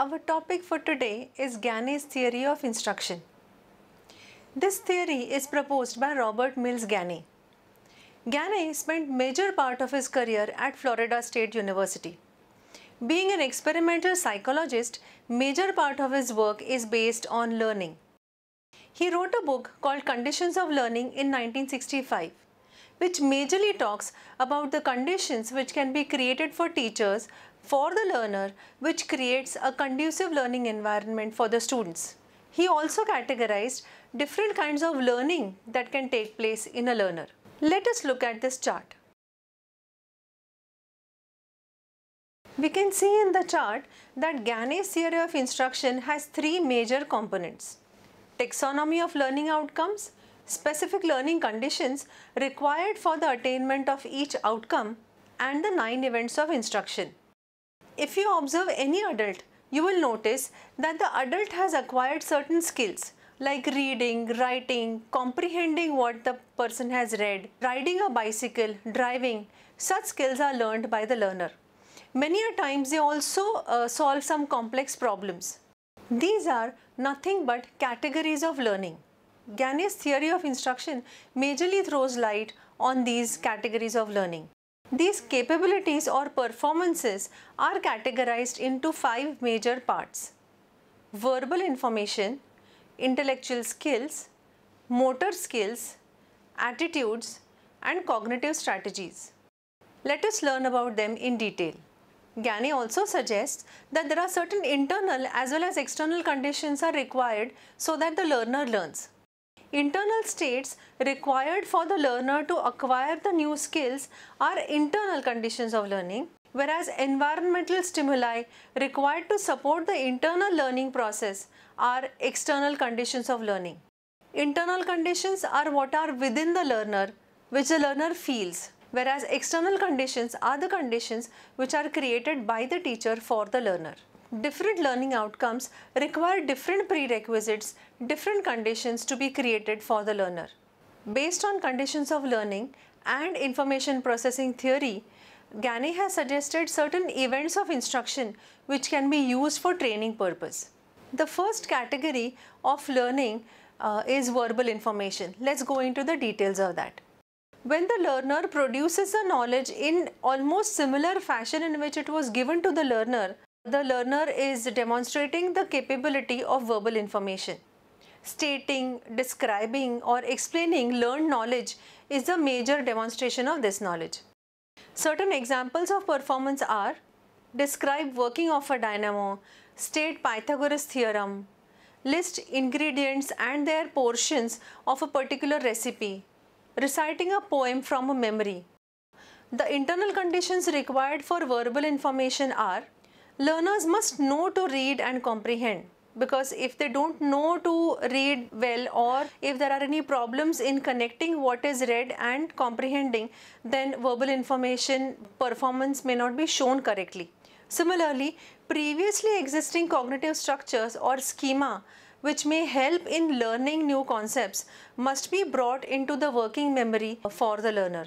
Our topic for today is Gane's theory of instruction. This theory is proposed by Robert Mills Gane. Gane spent major part of his career at Florida State University. Being an experimental psychologist, major part of his work is based on learning. He wrote a book called Conditions of Learning in 1965 which majorly talks about the conditions which can be created for teachers for the learner which creates a conducive learning environment for the students. He also categorized different kinds of learning that can take place in a learner. Let us look at this chart. We can see in the chart that Gane's theory of instruction has three major components. Taxonomy of learning outcomes, specific learning conditions required for the attainment of each outcome and the nine events of instruction if you observe any adult, you will notice that the adult has acquired certain skills like reading, writing, comprehending what the person has read, riding a bicycle, driving. Such skills are learned by the learner. Many a times they also uh, solve some complex problems. These are nothing but categories of learning. Ganesh's theory of instruction majorly throws light on these categories of learning. These capabilities or performances are categorized into five major parts verbal information, intellectual skills, motor skills, attitudes, and cognitive strategies. Let us learn about them in detail. Gane also suggests that there are certain internal as well as external conditions are required so that the learner learns. Internal states required for the learner to acquire the new skills are internal conditions of learning, whereas environmental stimuli required to support the internal learning process are external conditions of learning. Internal conditions are what are within the learner, which the learner feels, whereas external conditions are the conditions which are created by the teacher for the learner different learning outcomes require different prerequisites, different conditions to be created for the learner. Based on conditions of learning and information processing theory, Gane has suggested certain events of instruction which can be used for training purpose. The first category of learning uh, is verbal information. Let's go into the details of that. When the learner produces the knowledge in almost similar fashion in which it was given to the learner, the learner is demonstrating the capability of verbal information. Stating, describing or explaining learned knowledge is the major demonstration of this knowledge. Certain examples of performance are describe working of a dynamo, state Pythagoras theorem, list ingredients and their portions of a particular recipe, reciting a poem from a memory. The internal conditions required for verbal information are learners must know to read and comprehend because if they don't know to read well or if there are any problems in connecting what is read and comprehending then verbal information performance may not be shown correctly similarly previously existing cognitive structures or schema which may help in learning new concepts must be brought into the working memory for the learner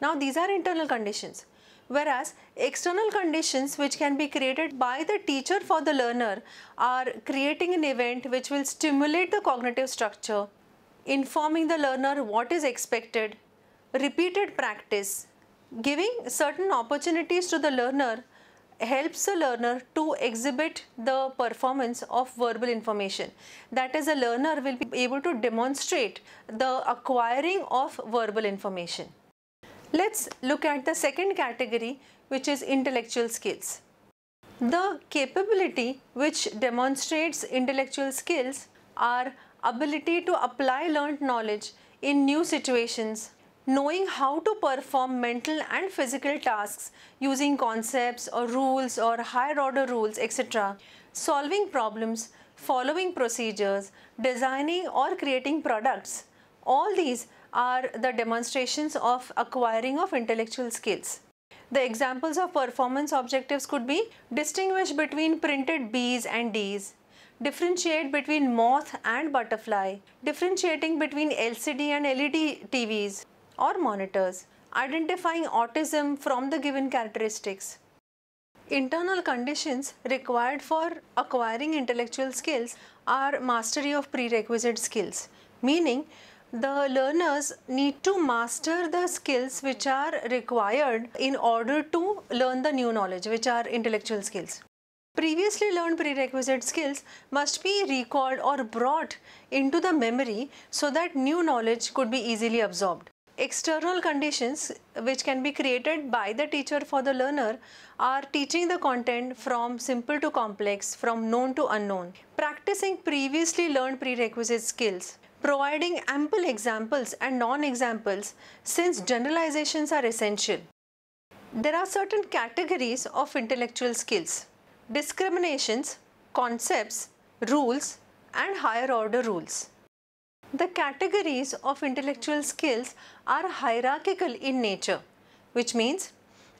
now these are internal conditions Whereas external conditions which can be created by the teacher for the learner are creating an event which will stimulate the cognitive structure, informing the learner what is expected, repeated practice, giving certain opportunities to the learner helps the learner to exhibit the performance of verbal information. That is, a learner will be able to demonstrate the acquiring of verbal information. Let's look at the second category which is intellectual skills. The capability which demonstrates intellectual skills are ability to apply learned knowledge in new situations, knowing how to perform mental and physical tasks using concepts or rules or higher order rules etc, solving problems, following procedures, designing or creating products. All these are the demonstrations of acquiring of intellectual skills. The examples of performance objectives could be distinguish between printed B's and D's, differentiate between moth and butterfly, differentiating between LCD and LED TVs or monitors, identifying autism from the given characteristics. Internal conditions required for acquiring intellectual skills are mastery of prerequisite skills, meaning the learners need to master the skills which are required in order to learn the new knowledge, which are intellectual skills. Previously learned prerequisite skills must be recalled or brought into the memory so that new knowledge could be easily absorbed. External conditions which can be created by the teacher for the learner are teaching the content from simple to complex, from known to unknown, practicing previously learned prerequisite skills providing ample examples and non-examples since generalizations are essential. There are certain categories of intellectual skills, discriminations, concepts, rules and higher order rules. The categories of intellectual skills are hierarchical in nature, which means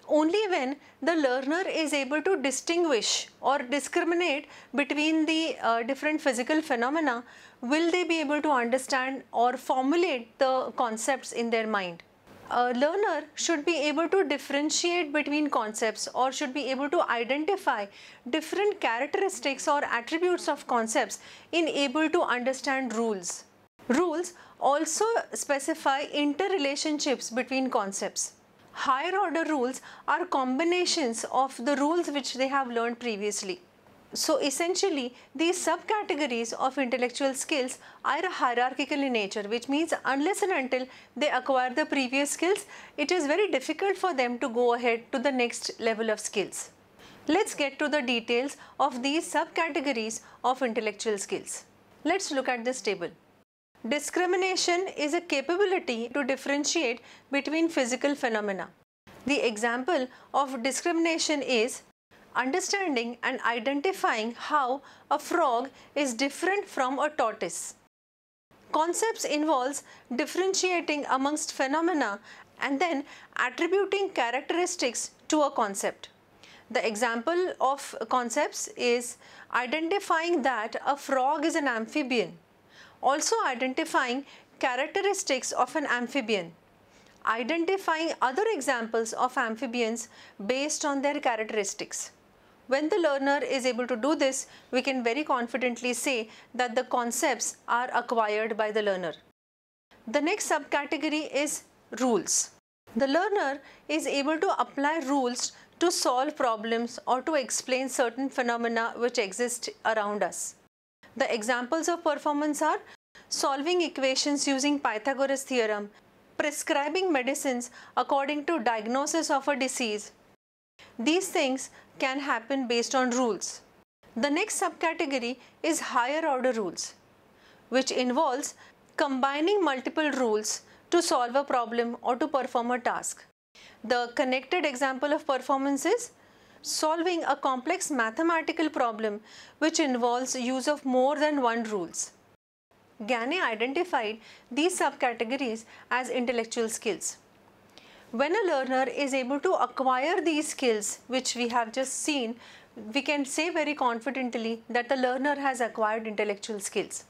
only when the learner is able to distinguish or discriminate between the uh, different physical phenomena will they be able to understand or formulate the concepts in their mind. A learner should be able to differentiate between concepts or should be able to identify different characteristics or attributes of concepts in able to understand rules. Rules also specify interrelationships between concepts. Higher order rules are combinations of the rules which they have learned previously. So essentially, these subcategories of intellectual skills are hierarchical in nature, which means unless and until they acquire the previous skills, it is very difficult for them to go ahead to the next level of skills. Let's get to the details of these subcategories of intellectual skills. Let's look at this table. Discrimination is a capability to differentiate between physical phenomena. The example of discrimination is understanding and identifying how a frog is different from a tortoise. Concepts involves differentiating amongst phenomena and then attributing characteristics to a concept. The example of concepts is identifying that a frog is an amphibian also identifying characteristics of an amphibian, identifying other examples of amphibians based on their characteristics. When the learner is able to do this, we can very confidently say that the concepts are acquired by the learner. The next subcategory is rules. The learner is able to apply rules to solve problems or to explain certain phenomena which exist around us. The examples of performance are solving equations using Pythagoras theorem, prescribing medicines according to diagnosis of a disease. These things can happen based on rules. The next subcategory is higher order rules, which involves combining multiple rules to solve a problem or to perform a task. The connected example of performance is solving a complex mathematical problem which involves use of more than one rules. Gane identified these subcategories as intellectual skills. When a learner is able to acquire these skills which we have just seen, we can say very confidently that the learner has acquired intellectual skills.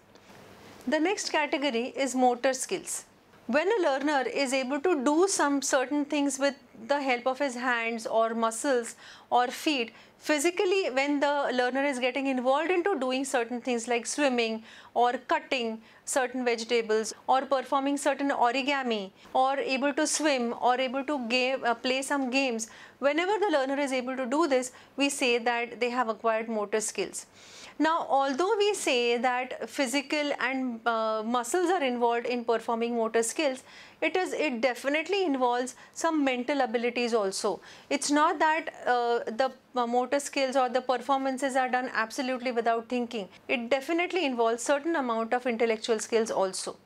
The next category is motor skills. When a learner is able to do some certain things with the help of his hands or muscles or feet physically when the learner is getting involved into doing certain things like swimming or cutting certain vegetables or performing certain origami or able to swim or able to game, uh, play some games whenever the learner is able to do this we say that they have acquired motor skills now although we say that physical and uh, muscles are involved in performing motor skills it is it definitely involves some mental abilities also. It's not that uh, the uh, motor skills or the performances are done absolutely without thinking. It definitely involves certain amount of intellectual skills also.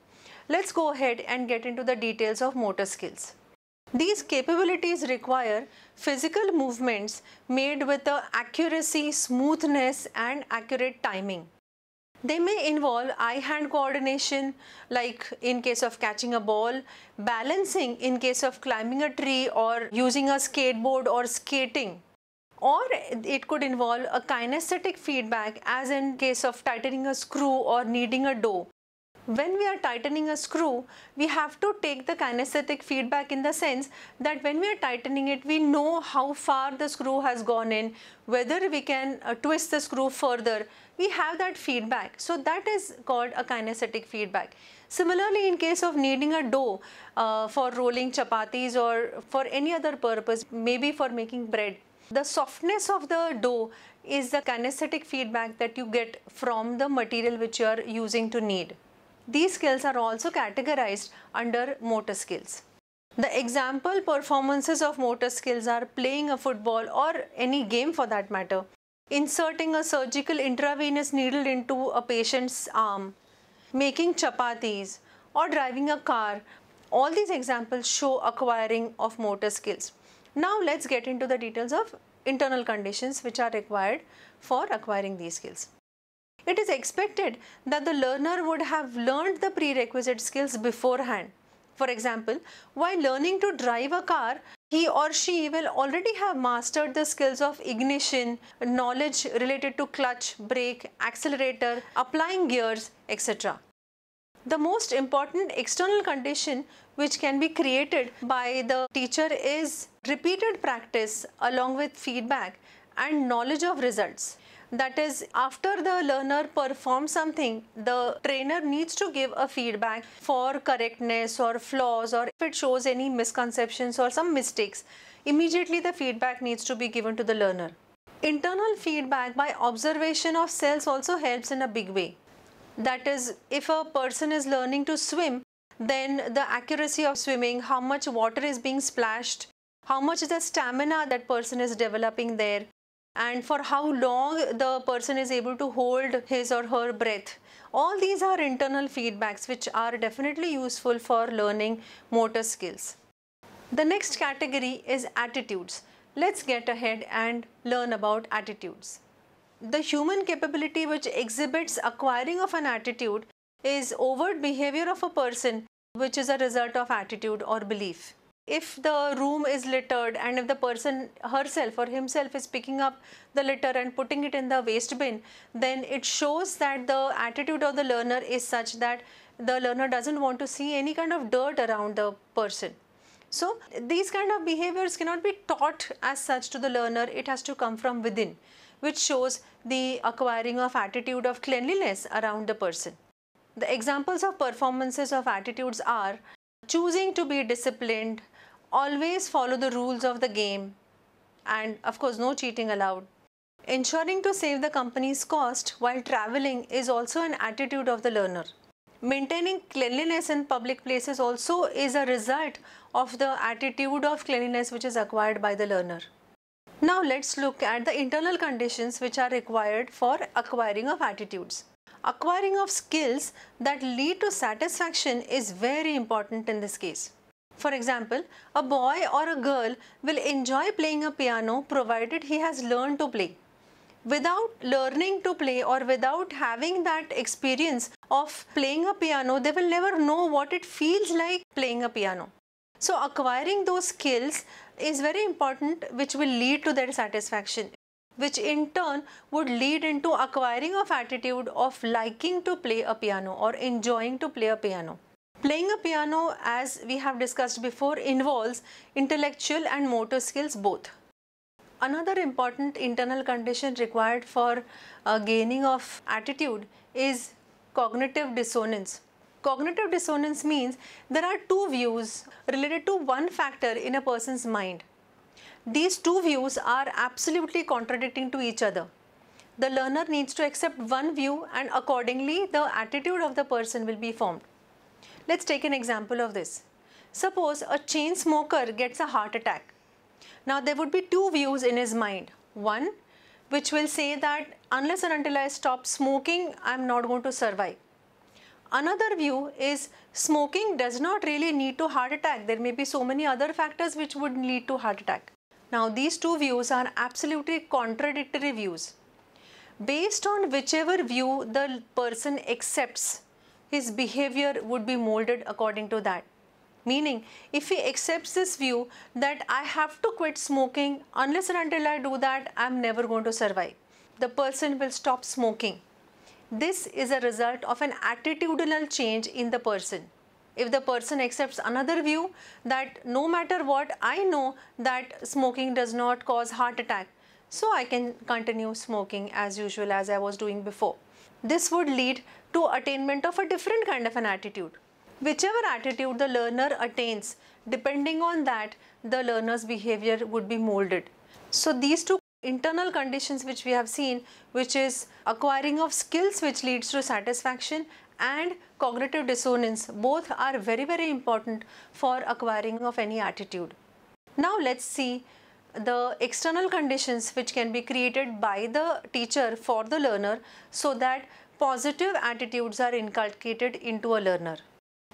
Let's go ahead and get into the details of motor skills. These capabilities require physical movements made with accuracy, smoothness and accurate timing. They may involve eye-hand coordination like in case of catching a ball, balancing in case of climbing a tree or using a skateboard or skating or it could involve a kinesthetic feedback as in case of tightening a screw or kneading a dough when we are tightening a screw, we have to take the kinesthetic feedback in the sense that when we are tightening it, we know how far the screw has gone in, whether we can uh, twist the screw further. We have that feedback. So that is called a kinesthetic feedback. Similarly, in case of kneading a dough uh, for rolling chapatis or for any other purpose, maybe for making bread, the softness of the dough is the kinesthetic feedback that you get from the material which you are using to knead. These skills are also categorized under motor skills. The example performances of motor skills are playing a football or any game for that matter, inserting a surgical intravenous needle into a patient's arm, making chapatis, or driving a car. All these examples show acquiring of motor skills. Now let's get into the details of internal conditions which are required for acquiring these skills it is expected that the learner would have learned the prerequisite skills beforehand. For example, while learning to drive a car, he or she will already have mastered the skills of ignition, knowledge related to clutch, brake, accelerator, applying gears, etc. The most important external condition which can be created by the teacher is repeated practice along with feedback and knowledge of results. That is, after the learner performs something, the trainer needs to give a feedback for correctness or flaws or if it shows any misconceptions or some mistakes. Immediately, the feedback needs to be given to the learner. Internal feedback by observation of cells also helps in a big way. That is, if a person is learning to swim, then the accuracy of swimming, how much water is being splashed, how much is the stamina that person is developing there, and for how long the person is able to hold his or her breath. All these are internal feedbacks which are definitely useful for learning motor skills. The next category is attitudes. Let's get ahead and learn about attitudes. The human capability which exhibits acquiring of an attitude is overt behavior of a person which is a result of attitude or belief if the room is littered and if the person herself or himself is picking up the litter and putting it in the waste bin, then it shows that the attitude of the learner is such that the learner doesn't want to see any kind of dirt around the person. So these kind of behaviors cannot be taught as such to the learner, it has to come from within, which shows the acquiring of attitude of cleanliness around the person. The examples of performances of attitudes are choosing to be disciplined, Always follow the rules of the game and of course no cheating allowed. Ensuring to save the company's cost while traveling is also an attitude of the learner. Maintaining cleanliness in public places also is a result of the attitude of cleanliness which is acquired by the learner. Now let's look at the internal conditions which are required for acquiring of attitudes. Acquiring of skills that lead to satisfaction is very important in this case. For example, a boy or a girl will enjoy playing a piano provided he has learned to play. Without learning to play or without having that experience of playing a piano, they will never know what it feels like playing a piano. So acquiring those skills is very important which will lead to their satisfaction which in turn would lead into acquiring of attitude of liking to play a piano or enjoying to play a piano. Playing a piano, as we have discussed before, involves intellectual and motor skills both. Another important internal condition required for uh, gaining of attitude is cognitive dissonance. Cognitive dissonance means there are two views related to one factor in a person's mind. These two views are absolutely contradicting to each other. The learner needs to accept one view and accordingly the attitude of the person will be formed. Let's take an example of this. Suppose a chain smoker gets a heart attack. Now there would be two views in his mind. One which will say that unless and until I stop smoking, I'm not going to survive. Another view is smoking does not really lead to heart attack. There may be so many other factors which would lead to heart attack. Now these two views are absolutely contradictory views. Based on whichever view the person accepts, his behavior would be molded according to that. Meaning, if he accepts this view that I have to quit smoking, unless and until I do that, I'm never going to survive. The person will stop smoking. This is a result of an attitudinal change in the person. If the person accepts another view that no matter what, I know that smoking does not cause heart attack, so I can continue smoking as usual as I was doing before. This would lead to attainment of a different kind of an attitude. Whichever attitude the learner attains, depending on that, the learner's behavior would be molded. So these two internal conditions which we have seen, which is acquiring of skills which leads to satisfaction and cognitive dissonance, both are very, very important for acquiring of any attitude. Now let's see the external conditions which can be created by the teacher for the learner so that positive attitudes are inculcated into a learner.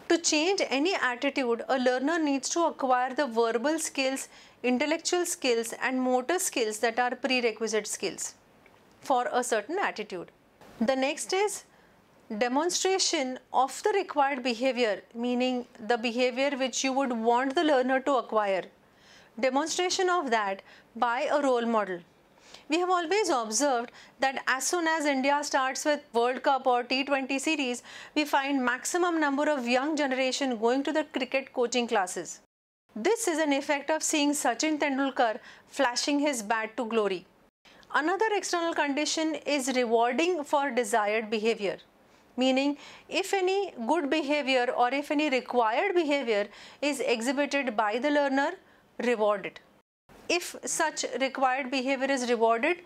To change any attitude, a learner needs to acquire the verbal skills, intellectual skills and motor skills that are prerequisite skills for a certain attitude. The next is demonstration of the required behavior, meaning the behavior which you would want the learner to acquire demonstration of that by a role model. We have always observed that as soon as India starts with World Cup or T20 series, we find maximum number of young generation going to the cricket coaching classes. This is an effect of seeing Sachin Tendulkar flashing his bat to glory. Another external condition is rewarding for desired behavior meaning if any good behavior or if any required behavior is exhibited by the learner rewarded. If such required behavior is rewarded,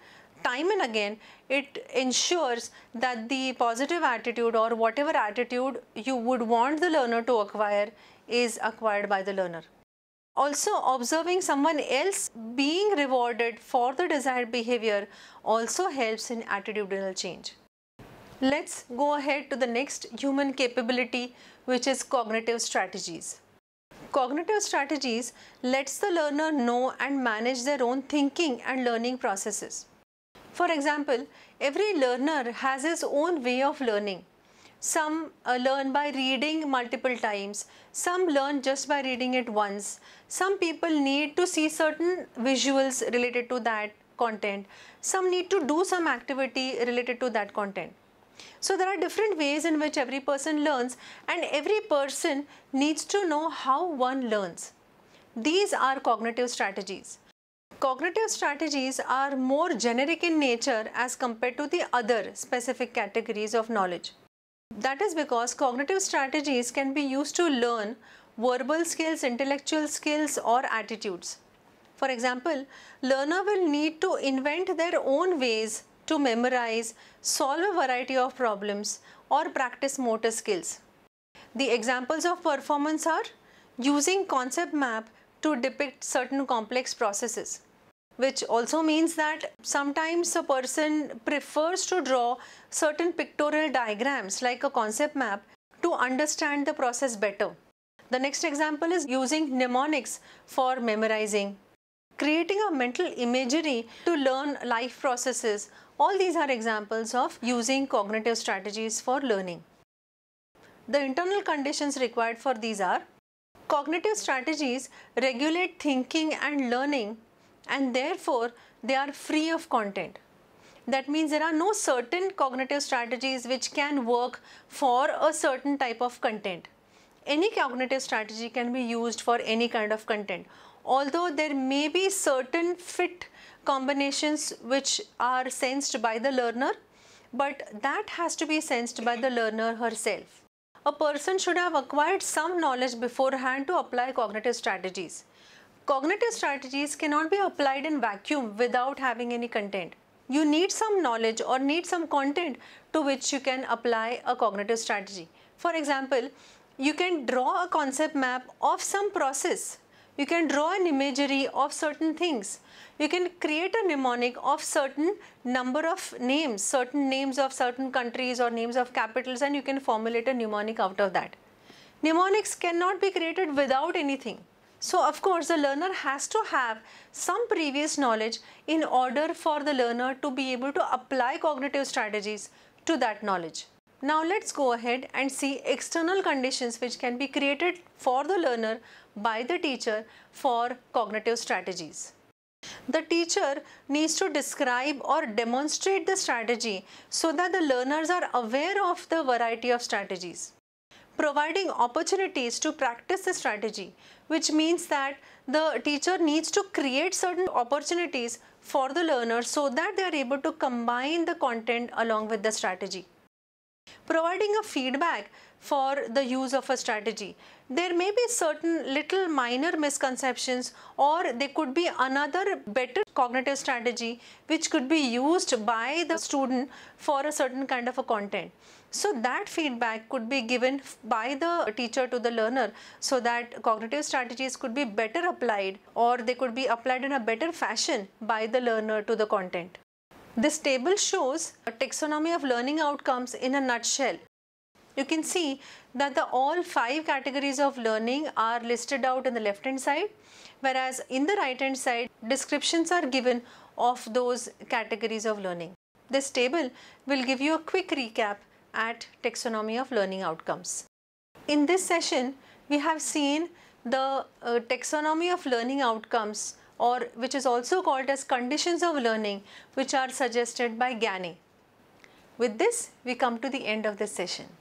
time and again it ensures that the positive attitude or whatever attitude you would want the learner to acquire is acquired by the learner. Also observing someone else being rewarded for the desired behavior also helps in attitudinal change. Let's go ahead to the next human capability which is cognitive strategies. Cognitive strategies lets the learner know and manage their own thinking and learning processes. For example, every learner has his own way of learning. Some uh, learn by reading multiple times, some learn just by reading it once. Some people need to see certain visuals related to that content, some need to do some activity related to that content. So there are different ways in which every person learns and every person needs to know how one learns. These are cognitive strategies. Cognitive strategies are more generic in nature as compared to the other specific categories of knowledge. That is because cognitive strategies can be used to learn verbal skills, intellectual skills or attitudes. For example, learner will need to invent their own ways to memorize, solve a variety of problems or practice motor skills. The examples of performance are using concept map to depict certain complex processes which also means that sometimes a person prefers to draw certain pictorial diagrams like a concept map to understand the process better. The next example is using mnemonics for memorizing creating a mental imagery to learn life processes. All these are examples of using cognitive strategies for learning. The internal conditions required for these are cognitive strategies regulate thinking and learning and therefore they are free of content. That means there are no certain cognitive strategies which can work for a certain type of content. Any cognitive strategy can be used for any kind of content although there may be certain fit combinations which are sensed by the learner, but that has to be sensed by the learner herself. A person should have acquired some knowledge beforehand to apply cognitive strategies. Cognitive strategies cannot be applied in vacuum without having any content. You need some knowledge or need some content to which you can apply a cognitive strategy. For example, you can draw a concept map of some process you can draw an imagery of certain things. You can create a mnemonic of certain number of names, certain names of certain countries or names of capitals and you can formulate a mnemonic out of that. Mnemonics cannot be created without anything. So of course the learner has to have some previous knowledge in order for the learner to be able to apply cognitive strategies to that knowledge. Now let's go ahead and see external conditions which can be created for the learner by the teacher for cognitive strategies. The teacher needs to describe or demonstrate the strategy so that the learners are aware of the variety of strategies. Providing opportunities to practice the strategy, which means that the teacher needs to create certain opportunities for the learner so that they are able to combine the content along with the strategy. Providing a feedback for the use of a strategy. There may be certain little minor misconceptions or there could be another better cognitive strategy which could be used by the student for a certain kind of a content. So that feedback could be given by the teacher to the learner so that cognitive strategies could be better applied or they could be applied in a better fashion by the learner to the content. This table shows a taxonomy of learning outcomes in a nutshell. You can see that the all five categories of learning are listed out in the left hand side whereas in the right hand side descriptions are given of those categories of learning. This table will give you a quick recap at taxonomy of learning outcomes. In this session we have seen the uh, taxonomy of learning outcomes or which is also called as conditions of learning which are suggested by Ganey. With this, we come to the end of this session.